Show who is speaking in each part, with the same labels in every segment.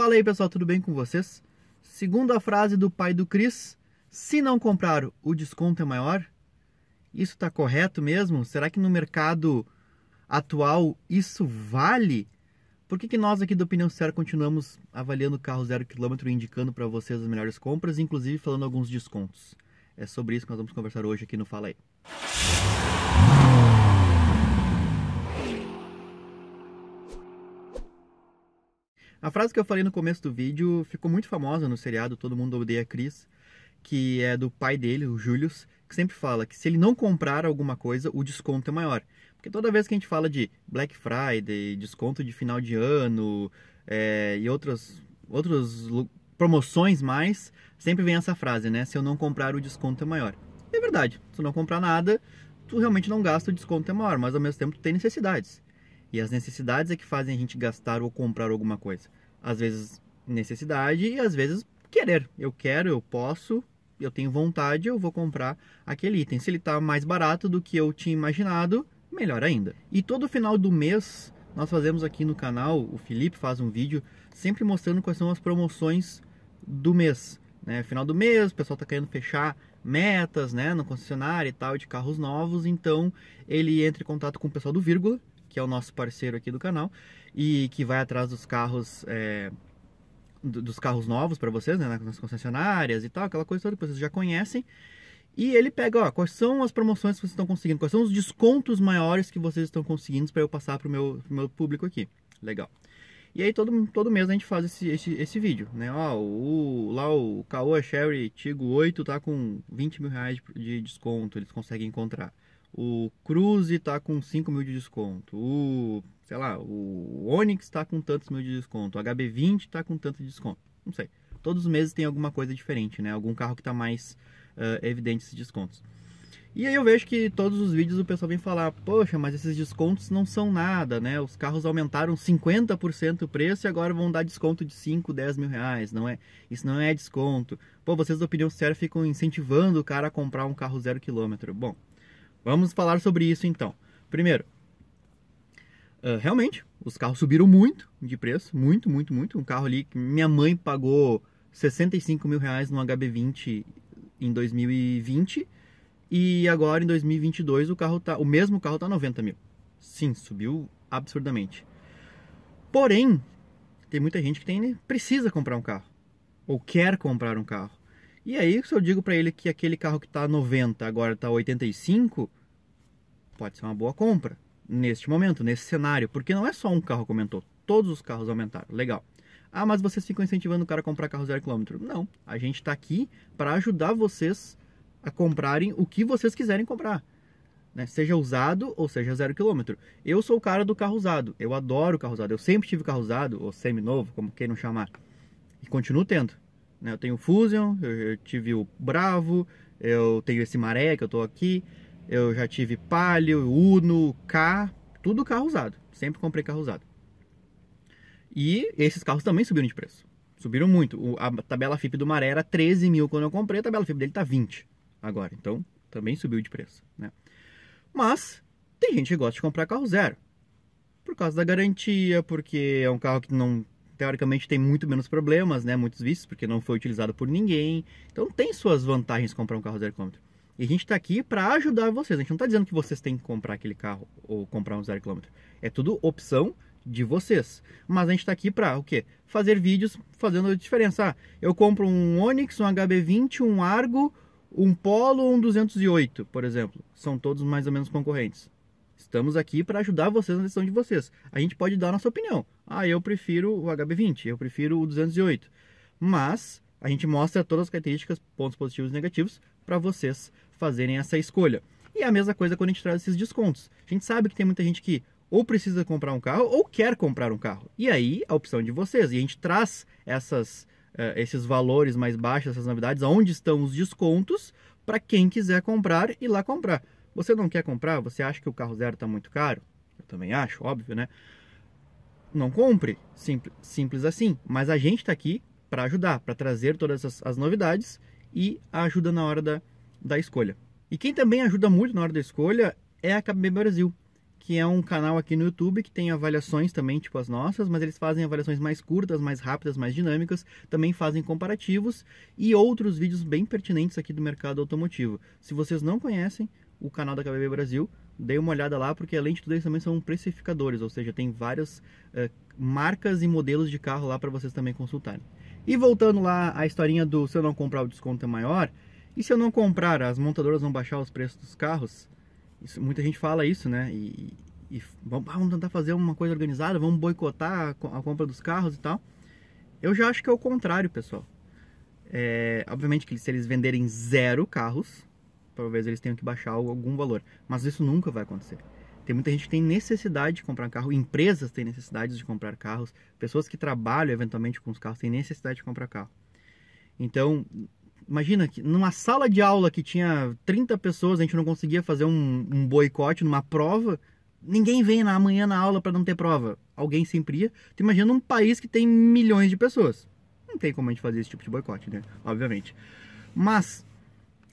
Speaker 1: Fala aí pessoal, tudo bem com vocês? Segundo a frase do pai do Cris, se não comprar, o desconto é maior? Isso está correto mesmo? Será que no mercado atual isso vale? Por que, que nós aqui do Opinião Sincera continuamos avaliando carro zero quilômetro e indicando para vocês as melhores compras, inclusive falando alguns descontos? É sobre isso que nós vamos conversar hoje aqui no Fala aí. a frase que eu falei no começo do vídeo ficou muito famosa no seriado Todo Mundo Odeia Chris, que é do pai dele, o Julius, que sempre fala que se ele não comprar alguma coisa, o desconto é maior. Porque toda vez que a gente fala de Black Friday, desconto de final de ano é, e outras, outras promoções mais, sempre vem essa frase, né? Se eu não comprar, o desconto é maior. E é verdade, se não comprar nada, tu realmente não gasta, o desconto é maior, mas ao mesmo tempo tu tem necessidades. E as necessidades é que fazem a gente gastar ou comprar alguma coisa às vezes necessidade e às vezes querer. Eu quero, eu posso, eu tenho vontade, eu vou comprar aquele item. Se ele está mais barato do que eu tinha imaginado, melhor ainda. E todo final do mês nós fazemos aqui no canal, o Felipe faz um vídeo sempre mostrando quais são as promoções do mês. Né? Final do mês, o pessoal está querendo fechar metas, né, no concessionário e tal, de carros novos. Então ele entra em contato com o pessoal do Vírgula, que é o nosso parceiro aqui do canal, e que vai atrás dos carros. É, dos carros novos para vocês, né, nas concessionárias e tal, aquela coisa toda que vocês já conhecem. E ele pega, ó, quais são as promoções que vocês estão conseguindo, quais são os descontos maiores que vocês estão conseguindo para eu passar para o meu, meu público aqui. Legal. E aí todo, todo mês a gente faz esse, esse, esse vídeo, né? Ó, o, lá o Caoa é Sherry Tigo 8 tá com 20 mil reais de desconto, eles conseguem encontrar. O Cruze tá com 5 mil de desconto. O, sei lá, o Onix tá com tantos mil de desconto. O HB20 tá com tanto de desconto. Não sei. Todos os meses tem alguma coisa diferente, né? Algum carro que tá mais uh, evidente esses descontos. E aí eu vejo que todos os vídeos o pessoal vem falar, poxa, mas esses descontos não são nada, né? Os carros aumentaram 50% o preço e agora vão dar desconto de 5, 10 mil reais, não é? Isso não é desconto. Pô, vocês da Opinião Séria ficam incentivando o cara a comprar um carro zero quilômetro. Bom, vamos falar sobre isso então. Primeiro, uh, realmente, os carros subiram muito de preço, muito, muito, muito. Um carro ali que minha mãe pagou 65 mil reais no HB20 em 2020 e agora em 2022 o carro tá, o mesmo carro tá 90 mil. Sim, subiu absurdamente. Porém, tem muita gente que tem, né, precisa comprar um carro ou quer comprar um carro. E aí, se eu digo para ele que aquele carro que tá 90 agora tá 85, pode ser uma boa compra neste momento, nesse cenário, porque não é só um carro que aumentou, todos os carros aumentaram. Legal. Ah, mas vocês ficam incentivando o cara a comprar carro zero quilômetro? Não, a gente está aqui para ajudar vocês a comprarem o que vocês quiserem comprar. Né? Seja usado ou seja zero quilômetro. Eu sou o cara do carro usado. Eu adoro carro usado. Eu sempre tive carro usado, ou semi-novo, como queiram chamar. E continuo tendo. Né? Eu tenho o Fusion, eu, eu tive o Bravo, eu tenho esse Maré que eu estou aqui. Eu já tive Palio, Uno, K, tudo carro usado. Sempre comprei carro usado. E esses carros também subiram de preço. Subiram muito. O, a tabela FIP do Maré era 13 mil quando eu comprei, a tabela FIP dele tá 20 agora. Então, também subiu de preço, né? Mas tem gente que gosta de comprar carro zero. Por causa da garantia, porque é um carro que não teoricamente tem muito menos problemas, né? Muitos vícios, porque não foi utilizado por ninguém. Então tem suas vantagens comprar um carro zero quilômetro. E a gente está aqui para ajudar vocês. A gente não está dizendo que vocês têm que comprar aquele carro ou comprar um zero quilômetro. É tudo opção de vocês. Mas a gente está aqui para o quê? Fazer vídeos fazendo a diferença. Ah, eu compro um Onix, um HB20, um Argo, um Polo ou um 208, por exemplo, são todos mais ou menos concorrentes. Estamos aqui para ajudar vocês na decisão de vocês. A gente pode dar a nossa opinião. Ah, eu prefiro o HB20, eu prefiro o 208. Mas a gente mostra todas as características, pontos positivos e negativos, para vocês fazerem essa escolha. E é a mesma coisa quando a gente traz esses descontos. A gente sabe que tem muita gente que ou precisa comprar um carro ou quer comprar um carro. E aí a opção é de vocês. E a gente traz essas eh, esses valores mais baixos, essas novidades, aonde estão os descontos para quem quiser comprar e lá comprar. Você não quer comprar? Você acha que o carro zero está muito caro? Eu também acho, óbvio, né? Não compre, simples, simples assim. Mas a gente está aqui para ajudar, para trazer todas as, as, novidades e a ajuda na hora da, da escolha. E quem também ajuda muito na hora da escolha é a KBB Brasil que é um canal aqui no YouTube que tem avaliações também, tipo as nossas, mas eles fazem avaliações mais curtas, mais rápidas, mais dinâmicas, também fazem comparativos e outros vídeos bem pertinentes aqui do mercado automotivo. Se vocês não conhecem o canal da KBB Brasil, dê uma olhada lá, porque além de tudo eles também são precificadores, ou seja, tem várias eh, marcas e modelos de carro lá para vocês também consultarem. E voltando lá à historinha do se eu não comprar o desconto é maior, e se eu não comprar, as montadoras vão baixar os preços dos carros? Isso, muita gente fala isso, né? E, e ah, vamos, tentar fazer uma coisa organizada, vamos boicotar a, compra dos carros e tal. Eu já acho que é o contrário, pessoal. É, obviamente que se eles venderem zero carros, talvez eles tenham que baixar algum valor. Mas isso nunca vai acontecer. Tem muita gente que tem necessidade de comprar carro, empresas têm necessidade de comprar carros, pessoas que trabalham eventualmente com os carros têm necessidade de comprar carro. Então, Imagina que numa sala de aula que tinha 30 pessoas, a gente não conseguia fazer um, um boicote numa prova. Ninguém vem na manhã na aula para não ter prova. Alguém sempre ia. Tu imagina um país que tem milhões de pessoas. Não tem como a gente fazer esse tipo de boicote, né? Obviamente. Mas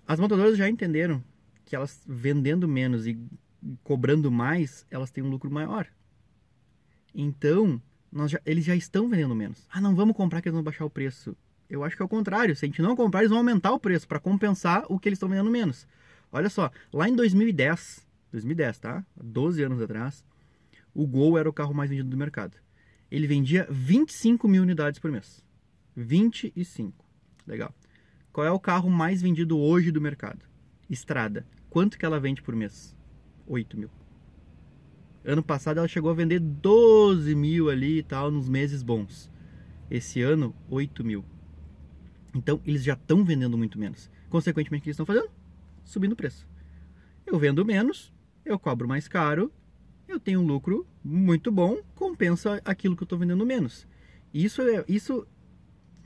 Speaker 1: as montadoras já entenderam que elas vendendo menos e cobrando mais, elas têm um lucro maior. Então, já, eles já estão vendendo menos. Ah, não vamos comprar que eles vão baixar o preço eu acho que é o contrário. Se a gente não comprar, eles vão aumentar o preço para compensar o que eles estão vendendo menos. Olha só, lá em 2010, 2010, tá? 12 anos atrás, o Gol era o carro mais vendido do mercado. Ele vendia 25 mil unidades por mês. 25. Legal. Qual é o carro mais vendido hoje do mercado? Estrada. Quanto que ela vende por mês? 8 mil. Ano passado ela chegou a vender 12 mil ali e tal, nos meses bons. Esse ano, 8 mil. Então, eles já estão vendendo muito menos. Consequentemente, o que eles estão fazendo? Subindo o preço. Eu vendo menos, eu cobro mais caro, eu tenho um lucro muito bom, compensa aquilo que eu estou vendendo menos. Isso é isso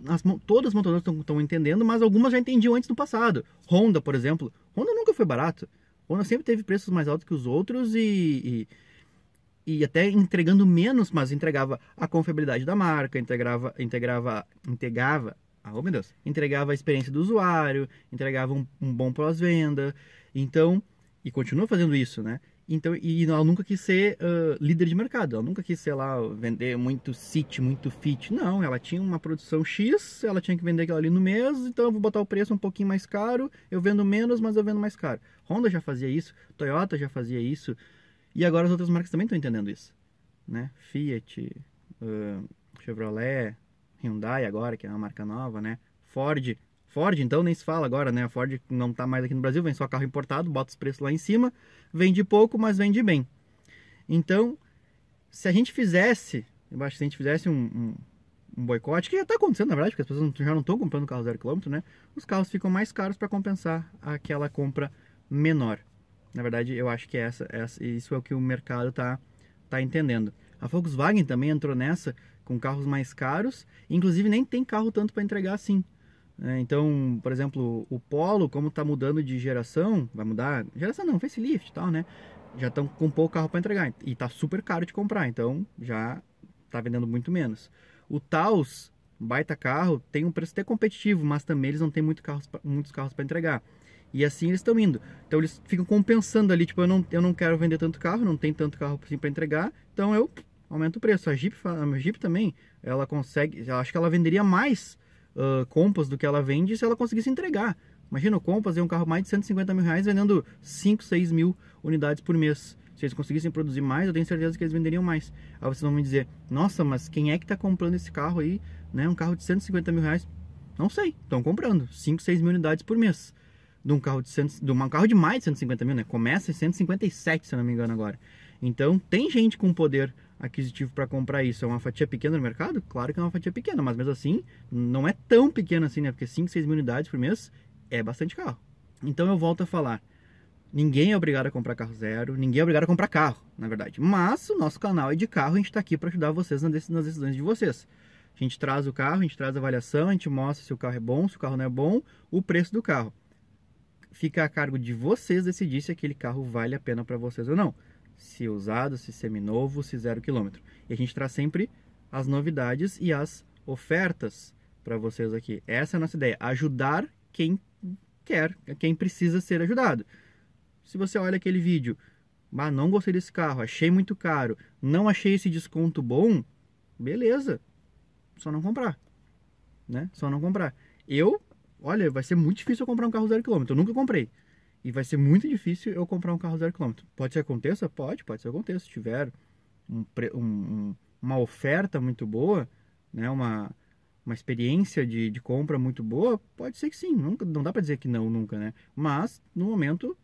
Speaker 1: as, todas as montadoras estão entendendo, mas algumas já entendiam antes no passado. Honda, por exemplo, Honda nunca foi barato. Honda sempre teve preços mais altos que os outros e, e, e até entregando menos, mas entregava a confiabilidade da marca, integrava, integrava, integrava ah, oh meu Deus, entregava a experiência do usuário, entregava um, um bom pós-venda, então, e continua fazendo isso, né? Então, e ela nunca quis ser uh, líder de mercado, ela nunca quis, sei lá, vender muito sit, muito fit. Não, ela tinha uma produção X, ela tinha que vender aquilo ali no mês, então eu vou botar o preço um pouquinho mais caro, eu vendo menos, mas eu vendo mais caro. Honda já fazia isso, Toyota já fazia isso, e agora as outras marcas também estão entendendo isso, né? Fiat, uh, Chevrolet, Hyundai agora, que é uma marca nova, né? Ford. Ford, então, nem se fala agora, né? A Ford não está mais aqui no Brasil, vem só carro importado, bota os preços lá em cima, vende pouco, mas vende bem. Então, se a gente fizesse, eu acho que se a gente fizesse um, um, um boicote, que já está acontecendo, na verdade, porque as pessoas já não estão comprando carro zero quilômetro, né? Os carros ficam mais caros para compensar aquela compra menor. Na verdade, eu acho que é essa, essa isso é o que o mercado está tá entendendo. A Volkswagen também entrou nessa com carros mais caros, inclusive nem tem carro tanto para entregar assim. Né? então, por exemplo, o Polo, como está mudando de geração, vai mudar, geração não, facelift e tal, né? Já estão com pouco carro para entregar e está super caro de comprar, então já está vendendo muito menos. O Taos, baita carro, tem um preço até competitivo, mas também eles não têm muito carros, muitos carros para entregar. E assim eles estão indo. Então eles ficam compensando ali, tipo, eu não, eu não quero vender tanto carro, não tem tanto carro assim para entregar, então eu aumenta o preço. A Jeep, a Jeep também, ela consegue, acho que ela venderia mais uh, Compass do que ela vende se ela conseguisse entregar. Imagina, o Compass é um carro mais de 150 mil reais vendendo 5, 6 mil unidades por mês. Se eles conseguissem produzir mais, eu tenho certeza que eles venderiam mais. Aí vocês vão me dizer, nossa, mas quem é que está comprando esse carro aí, né? Um carro de 150 mil reais? Não sei, estão comprando 5, 6 mil unidades por mês de um carro de, cento, de um carro de mais de 150 mil, né? Começa em 157, se não me engano, agora. Então, tem gente com poder aquisitivo para comprar isso. É uma fatia pequena no mercado? Claro que é uma fatia pequena, mas mesmo assim não é tão pequena assim, né? Porque 5, 6 mil unidades por mês é bastante carro. Então eu volto a falar. Ninguém é obrigado a comprar carro zero, ninguém é obrigado a comprar carro, na verdade. Mas o nosso canal é de carro, a gente está aqui para ajudar vocês nas decisões de vocês. A gente traz o carro, a gente traz a avaliação, a gente mostra se o carro é bom, se o carro não é bom, o preço do carro. Fica a cargo de vocês decidir se aquele carro vale a pena para vocês ou não se usado, se seminovo, se zero quilômetro. E a gente traz sempre as novidades e as ofertas para vocês aqui. Essa é a nossa ideia, ajudar quem quer, quem precisa ser ajudado. Se você olha aquele vídeo, ah, não gostei desse carro, achei muito caro, não achei esse desconto bom, beleza, só não comprar, né? Só não comprar. Eu, olha, vai ser muito difícil eu comprar um carro zero quilômetro, eu nunca comprei. E vai ser muito difícil eu comprar um carro zero quilômetro. Pode ser que aconteça? Pode, pode ser que aconteça. Se tiver um, um, uma oferta muito boa, né, uma, uma experiência de, de compra muito boa, pode ser que sim. Nunca, não dá para dizer que não nunca, né? Mas, no momento,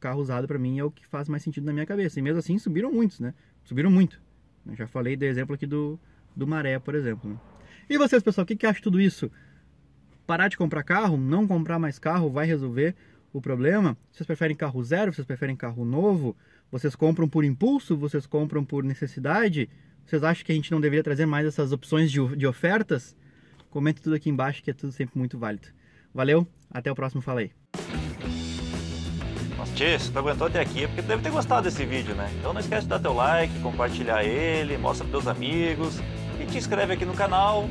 Speaker 1: carro usado para mim é o que faz mais sentido na minha cabeça. E mesmo assim, subiram muitos, né? Subiram muito. Eu já falei do exemplo aqui do, do Maré, por exemplo. Né? E vocês, pessoal, o que, que acham de tudo isso? Parar de comprar carro? Não comprar mais carro? Vai resolver? o problema? Vocês preferem carro zero? Vocês preferem carro novo? Vocês compram por impulso? Vocês compram por necessidade? Vocês acham que a gente não deveria trazer mais essas opções de, de ofertas? Comente tudo aqui embaixo que é tudo sempre muito válido. Valeu, até o próximo Fala aí. Tchê, se tu aguentou até aqui é porque tu deve ter gostado desse vídeo, né? Então não esquece de dar teu like, compartilhar ele, mostra pros teus amigos e te inscreve aqui no canal